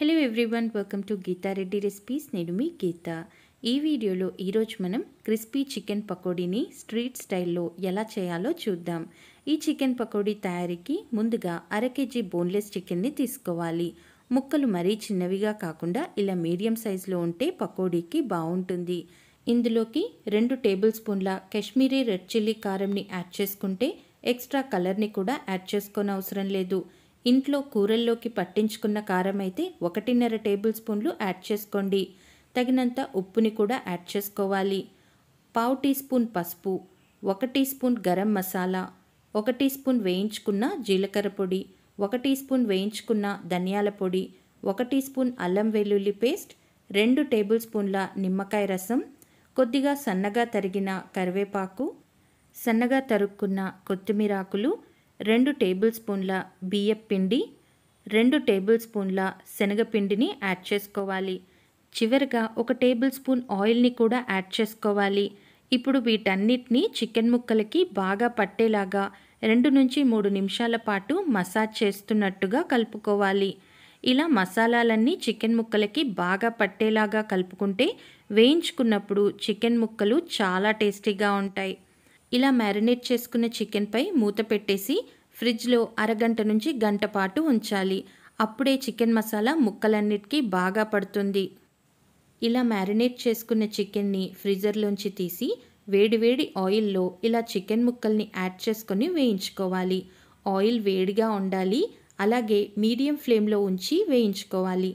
hello everyone welcome to Geeta Reddy recipes నేను మీ గీత ఈ వీడియోలో ఈరోజు మనం క్రిస్పీ చికెన్ పకోడీని స్ట్రీట్ స్టైల్లో ఎలా చేయాలో చూద్దాం ఈ చికెన్ పకోడీ తయారీకి ముందుగా అర కేజీ బోన్లెస్ చికెన్ని తీసుకోవాలి ముక్కలు మరీ చిన్నవిగా కాకుండా ఇలా మీడియం సైజులో ఉంటే పకోడీకి బాగుంటుంది ఇందులోకి రెండు టేబుల్ స్పూన్ల కాశ్మీరీ రెడ్ చిల్లీ కారంని యాడ్ చేసుకుంటే ఎక్స్ట్రా కలర్ని కూడా యాడ్ చేసుకొని అవసరం లేదు ఇంట్లో కూరల్లోకి పట్టించుకున్న కారం అయితే ఒకటిన్నర టేబుల్ స్పూన్లు యాడ్ చేసుకోండి తగినంత ఉప్పుని కూడా యాడ్ చేసుకోవాలి పావు టీ స్పూన్ పసుపు ఒక టీ స్పూన్ గరం మసాలా ఒక టీ స్పూన్ వేయించుకున్న జీలకర్ర పొడి ఒక టీ స్పూన్ వేయించుకున్న ధనియాల పొడి ఒక టీ స్పూన్ అల్లం వెల్లుల్లి పేస్ట్ రెండు టేబుల్ స్పూన్ల నిమ్మకాయ రసం కొద్దిగా సన్నగా తరిగిన కరివేపాకు సన్నగా తరుక్కున్న కొత్తిమీర ఆకులు రెండు టేబుల్ స్పూన్ల బియ్యం పిండి రెండు టేబుల్ స్పూన్ల శనగపిండిని యాడ్ చేసుకోవాలి చివరిగా ఒక టేబుల్ స్పూన్ ఆయిల్ని కూడా యాడ్ చేసుకోవాలి ఇప్పుడు వీటన్నిటిని చికెన్ ముక్కలకి బాగా పట్టేలాగా రెండు నుంచి మూడు నిమిషాల పాటు మసాజ్ చేస్తున్నట్టుగా కలుపుకోవాలి ఇలా మసాలాలన్నీ చికెన్ ముక్కలకి బాగా పట్టేలాగా కలుపుకుంటే వేయించుకున్నప్పుడు చికెన్ ముక్కలు చాలా టేస్టీగా ఉంటాయి ఇలా మ్యారినేట్ చేసుకున్న చికెన్పై మూత పెట్టేసి ఫ్రిడ్జ్లో అరగంట నుంచి గంట పాటు ఉంచాలి అప్పుడే చికెన్ మసాలా ముక్కలన్నిటికీ బాగా పడుతుంది ఇలా మ్యారినేట్ చేసుకున్న చికెన్ని ఫ్రిజర్లోంచి తీసి వేడివేడి ఆయిల్లో ఇలా చికెన్ ముక్కల్ని యాడ్ చేసుకొని వేయించుకోవాలి ఆయిల్ వేడిగా ఉండాలి అలాగే మీడియం ఫ్లేమ్లో ఉంచి వేయించుకోవాలి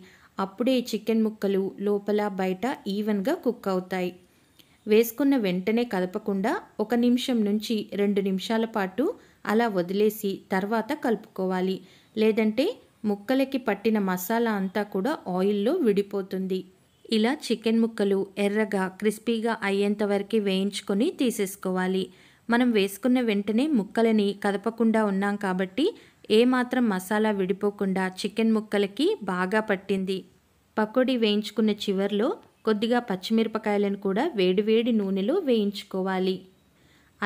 అప్పుడే చికెన్ ముక్కలు లోపల బయట ఈవెన్గా కుక్ అవుతాయి వేసుకున్న వెంటనే కదపకుండా ఒక నిమిషం నుంచి రెండు నిమిషాల పాటు అలా వదిలేసి తర్వాత కలుపుకోవాలి లేదంటే ముక్కలకి పట్టిన మసాలా అంతా కూడా ఆయిల్లో విడిపోతుంది ఇలా చికెన్ ముక్కలు ఎర్రగా క్రిస్పీగా అయ్యేంత వరకు వేయించుకొని తీసేసుకోవాలి మనం వేసుకున్న వెంటనే ముక్కలని కదపకుండా ఉన్నాం కాబట్టి ఏమాత్రం మసాలా విడిపోకుండా చికెన్ ముక్కలకి బాగా పట్టింది పకోడీ వేయించుకున్న చివర్లో కొద్దిగా పచ్చిమిరపకాయలను కూడా వేడివేడి నూనెలో వేయించుకోవాలి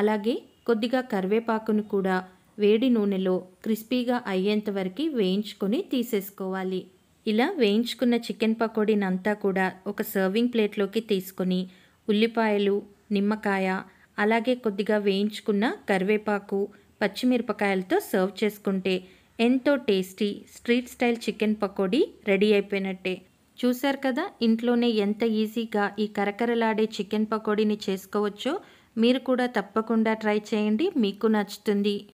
అలాగే కొద్దిగా కరివేపాకును కూడా వేడి నూనెలో క్రిస్పీగా అయ్యేంత వరకు వేయించుకొని తీసేసుకోవాలి ఇలా వేయించుకున్న చికెన్ పకోడీనంతా కూడా ఒక సర్వింగ్ ప్లేట్లోకి తీసుకొని ఉల్లిపాయలు నిమ్మకాయ అలాగే కొద్దిగా వేయించుకున్న కరివేపాకు పచ్చిమిరపకాయలతో సర్వ్ చేసుకుంటే ఎంతో tasty street style chicken pakodi ready అయిపోయినట్టే చూశారు కదా ఇంట్లోనే ఎంత ఈజీగా ఈ కరకరలాడే చికెన్ పకోడీని చేసుకోవచ్చో మీరు కూడా తప్పకుండా ట్రై చేయండి మీకు నచ్చుతుంది